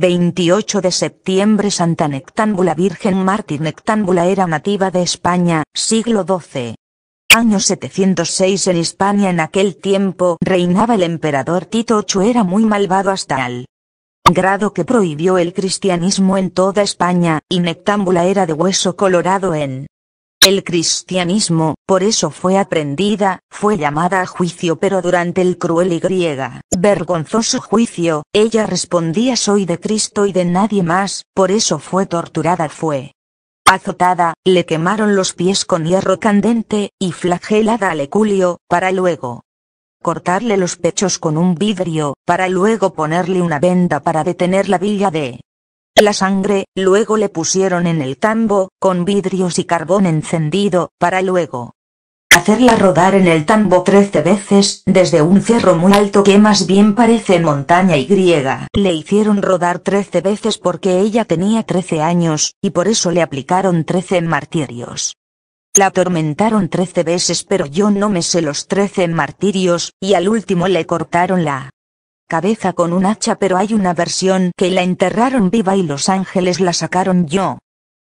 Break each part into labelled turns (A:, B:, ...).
A: 28 de septiembre Santa Nectámbula Virgen Mártir Nectámbula era nativa de España, siglo XII. Año 706 en España en aquel tiempo reinaba el emperador Tito VIII era muy malvado hasta el grado que prohibió el cristianismo en toda España, y Nectámbula era de hueso colorado en el cristianismo, por eso fue aprendida, fue llamada a juicio pero durante el cruel y griega, vergonzoso juicio, ella respondía soy de Cristo y de nadie más, por eso fue torturada fue azotada, le quemaron los pies con hierro candente, y flagelada al Eculio, para luego cortarle los pechos con un vidrio, para luego ponerle una venda para detener la villa de la sangre, luego le pusieron en el tambo, con vidrios y carbón encendido, para luego hacerla rodar en el tambo trece veces, desde un cerro muy alto que más bien parece montaña y griega. Le hicieron rodar trece veces porque ella tenía trece años, y por eso le aplicaron trece martirios. La atormentaron trece veces pero yo no me sé los trece martirios, y al último le cortaron la cabeza con un hacha pero hay una versión que la enterraron viva y los ángeles la sacaron yo.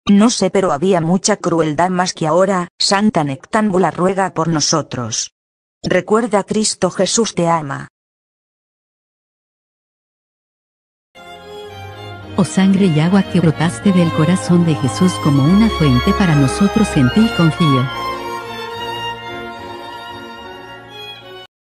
A: No sé pero había mucha crueldad más que ahora, Santa Nectámbula ruega por nosotros. Recuerda Cristo Jesús te ama.
B: Oh sangre y agua que brotaste del corazón de Jesús como una fuente para nosotros en ti confío.